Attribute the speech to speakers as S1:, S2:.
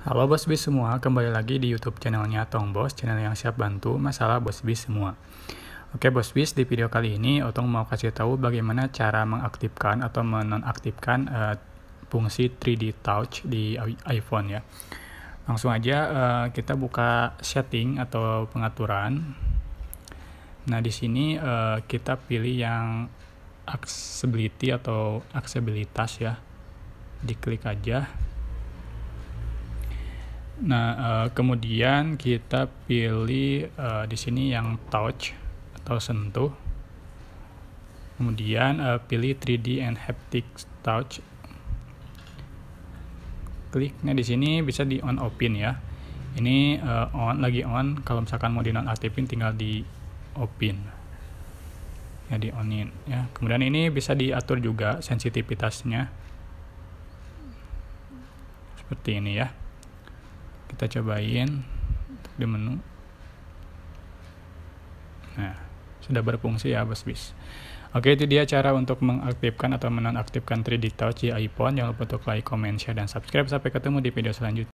S1: Halo Bos Bis semua, kembali lagi di YouTube channelnya Tong Bos, channel yang siap bantu masalah Bos Bis semua. Oke Bos Bis, di video kali ini Otong mau kasih tahu bagaimana cara mengaktifkan atau menonaktifkan uh, fungsi 3D Touch di iPhone ya. Langsung aja uh, kita buka setting atau pengaturan. Nah di sini uh, kita pilih yang accessibility atau aksesibilitas ya. Diklik aja. Nah, uh, kemudian kita pilih uh, di sini yang touch atau sentuh. Kemudian uh, pilih 3D and haptic touch. Kliknya di sini bisa di on open ya. Ini uh, on lagi on. Kalau misalkan mau di non nonaktifin tinggal di open. Ya di onin ya. Kemudian ini bisa diatur juga sensitivitasnya. Seperti ini ya kita cobain di menu nah sudah berfungsi ya bos bis Oke itu dia cara untuk mengaktifkan atau menonaktifkan 3D Touch di iPhone. Jangan lupa untuk like, comment, share, dan subscribe. Sampai ketemu di video selanjutnya.